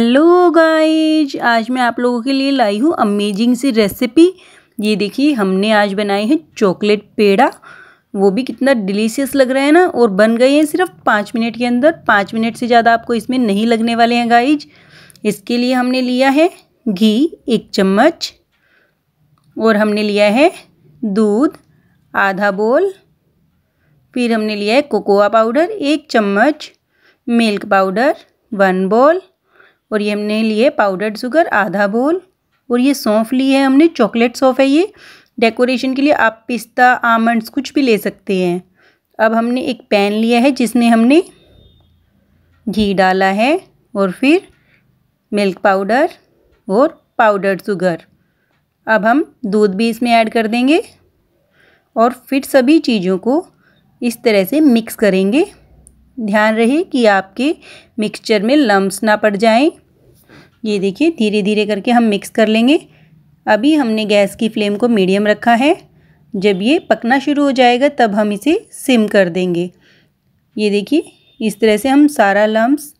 hello guys आज मैं आप लोगों के लिए लाई हूँ अमेजिंग सी रेसिपी ये देखिए हमने आज बनाई है चॉकलेट पेड़ा वो भी कितना डिलीशियस लग रहा है ना और बन गए हैं सिर्फ पाँच मिनट के अंदर पाँच मिनट से ज़्यादा आपको इसमें नहीं लगने वाले हैं गाइज इसके लिए हमने लिया है घी एक चम्मच और हमने लिया है दूध आधा बोल फिर हमने लिया है कोकोआ पाउडर एक चम्मच मिल्क पाउडर वन बोल और ये हमने लिए पाउडर्ड शुगर आधा बोल और ये सौंफ ली है हमने चॉकलेट सौंफ है ये डेकोरेशन के लिए आप पिस्ता आमंड्स कुछ भी ले सकते हैं अब हमने एक पैन लिया है जिसमें हमने घी डाला है और फिर मिल्क पाउडर और पाउडर शुगर अब हम दूध भी इसमें ऐड कर देंगे और फिर सभी चीज़ों को इस तरह से मिक्स करेंगे ध्यान रहे कि आपके मिक्सचर में लम्स ना पड़ जाएं ये देखिए धीरे धीरे करके हम मिक्स कर लेंगे अभी हमने गैस की फ्लेम को मीडियम रखा है जब ये पकना शुरू हो जाएगा तब हम इसे सिम कर देंगे ये देखिए इस तरह से हम सारा लम्स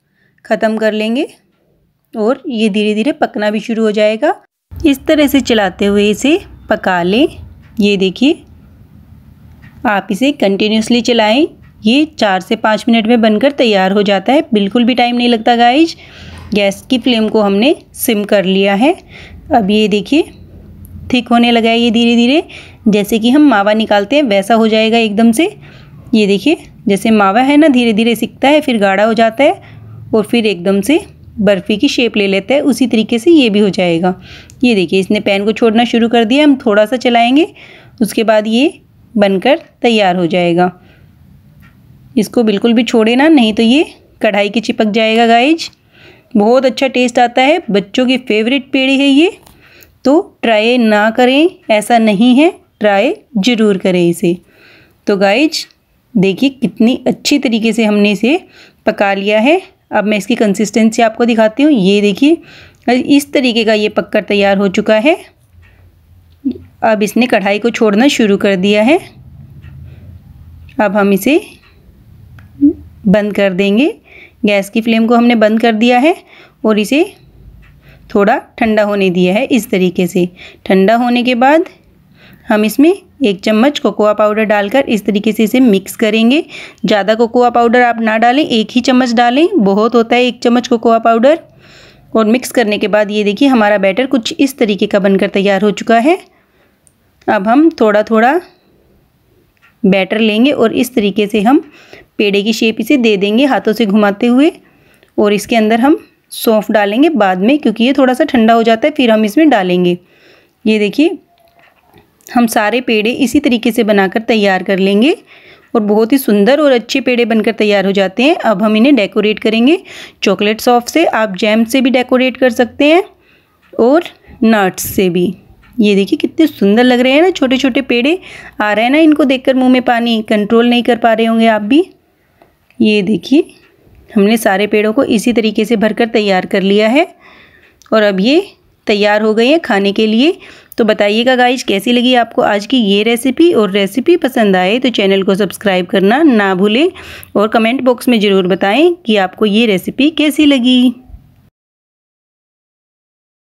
ख़त्म कर लेंगे और ये धीरे धीरे पकना भी शुरू हो जाएगा इस तरह से चलाते हुए इसे पका लें ये देखिए आप इसे कंटिन्यूसली चलाएं ये चार से पाँच मिनट में बनकर तैयार हो जाता है बिल्कुल भी टाइम नहीं लगता गाइज गैस की फ्लेम को हमने सिम कर लिया है अब ये देखिए थिक होने लगा है ये धीरे धीरे जैसे कि हम मावा निकालते हैं वैसा हो जाएगा एकदम से ये देखिए जैसे मावा है ना धीरे धीरे सिकता है फिर गाढ़ा हो जाता है और फिर एकदम से बर्फ़ी की शेप ले लेते हैं उसी तरीके से ये भी हो जाएगा ये देखिए इसने पैन को छोड़ना शुरू कर दिया हम थोड़ा सा चलाएँगे उसके बाद ये बनकर तैयार हो जाएगा इसको बिल्कुल भी छोड़े ना नहीं तो ये कढ़ाई के चिपक जाएगा गाइज बहुत अच्छा टेस्ट आता है बच्चों की फेवरेट पेड़ी है ये तो ट्राई ना करें ऐसा नहीं है ट्राई ज़रूर करें इसे तो गाइज देखिए कितनी अच्छी तरीके से हमने इसे पका लिया है अब मैं इसकी कंसिस्टेंसी आपको दिखाती हूँ ये देखिए इस तरीके का ये पक्कर तैयार हो चुका है अब इसने कढ़ाई को छोड़ना शुरू कर दिया है अब हम इसे बंद कर देंगे गैस की फ्लेम को हमने बंद कर दिया है और इसे थोड़ा ठंडा होने दिया है इस तरीके से ठंडा होने के बाद हम इसमें एक चम्मच कोकोआ पाउडर डालकर इस तरीके से इसे मिक्स करेंगे ज़्यादा कोकोआ पाउडर आप ना डालें एक ही चम्मच डालें बहुत होता है एक चम्मच कोकोआ पाउडर और मिक्स करने के बाद ये देखिए हमारा बैटर कुछ इस तरीके का बनकर तैयार हो चुका है अब हम थोड़ा थोड़ा बैटर लेंगे और इस तरीके से हम पेड़े की शेप इसे दे देंगे हाथों से घुमाते हुए और इसके अंदर हम सौंफ डालेंगे बाद में क्योंकि ये थोड़ा सा ठंडा हो जाता है फिर हम इसमें डालेंगे ये देखिए हम सारे पेड़े इसी तरीके से बनाकर तैयार कर लेंगे और बहुत ही सुंदर और अच्छे पेड़े बनकर तैयार हो जाते हैं अब हम इन्हें डेकोरेट करेंगे चॉकलेट सॉफ्ट से आप जैम से भी डेकोरेट कर सकते हैं और नट्स से भी ये देखिए कितने सुंदर लग रहे हैं ना छोटे छोटे पेड़े आ रहे हैं ना इनको देखकर मुंह में पानी कंट्रोल नहीं कर पा रहे होंगे आप भी ये देखिए हमने सारे पेड़ों को इसी तरीके से भरकर तैयार कर लिया है और अब ये तैयार हो गए हैं खाने के लिए तो बताइएगा गाइज कैसी लगी आपको आज की ये रेसिपी और रेसिपी पसंद आए तो चैनल को सब्सक्राइब करना ना भूलें और कमेंट बॉक्स में ज़रूर बताएं कि आपको ये रेसिपी कैसी लगी